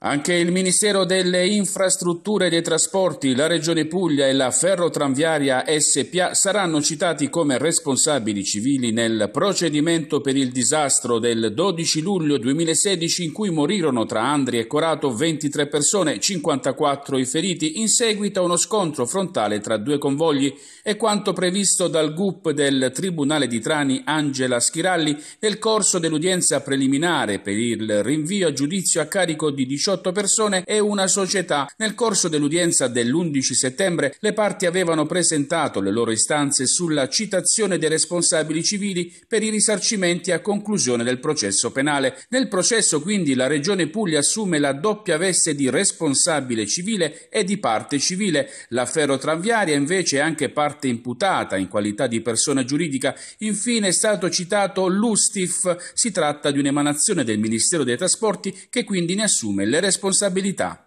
Anche il Ministero delle Infrastrutture e dei Trasporti, la Regione Puglia e la Ferrotranviaria SPA saranno citati come responsabili civili nel procedimento per il disastro del 12 luglio 2016 in cui morirono tra Andri e Corato 23 persone, 54 i feriti, in seguito a uno scontro frontale tra due convogli e quanto previsto dal GUP del Tribunale di Trani Angela Schiralli nel corso dell'udienza preliminare per il rinvio a giudizio a carico di 18 18 persone e una società. Nel corso dell'udienza dell'11 settembre le parti avevano presentato le loro istanze sulla citazione dei responsabili civili per i risarcimenti a conclusione del processo penale. Nel processo quindi la Regione Puglia assume la doppia veste di responsabile civile e di parte civile. La ferrotranviaria invece è anche parte imputata in qualità di persona giuridica. Infine è stato citato l'USTIF. Si tratta di un'emanazione del Ministero dei Trasporti che quindi ne assume le le responsabilità.